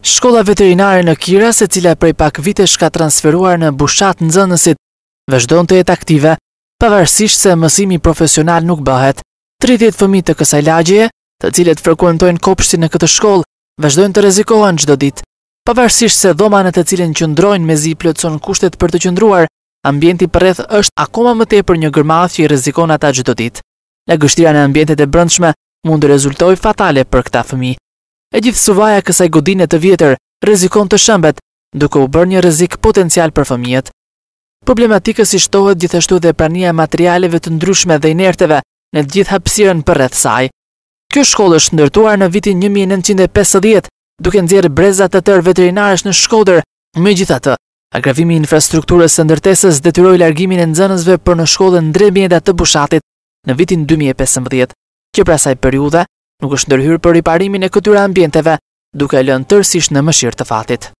Shkolla veterinare në Kira, se cila prej pak vite shka transferuar në bushat në zënësit, vëzhdojnë të jetë aktive, përvërsisht se mësimi profesional nuk bëhet. 30 fëmi të kësaj lagje, të cilët frekuentojnë kopshti në këtë shkollë, vëzhdojnë të rezikohen gjdo dit. Përvërsisht se dhomanet të cilin qëndrojnë me zi plëtson kushtet për të qëndruar, ambienti përreth është akoma më tepër për një gërmath që i rezikohen ata gjdo dit. Lëgështira në ambientet e brëndshme mund të rezultoj fatale për këta fëmi e gjithë suvaja kësaj godinë të vjetër rezikon të shëmbet, duke u bërë një rezik potencial për fëmijet. Problematikës i shtohet gjithashtu dhe prania materialeve të ndryshme dhe inerteve në gjithë hapsiren për rreth saj. Kjo shkollë është ndërtuar në vitin 1950, duke nëzirë brezat të tërë veterinarës në shkoder, me gjitha të. Agravimi infrastrukturës së ndërtesës dhe tyroj largimin e nëzënësve për në shkollën ndrebi të bushatit në vitin 2015. Kjo prasaj periuda, nuk është ndërhyrë për riparimin e këtyra ambjenteve, duke lënë tërsisht në mëshirë të fatit.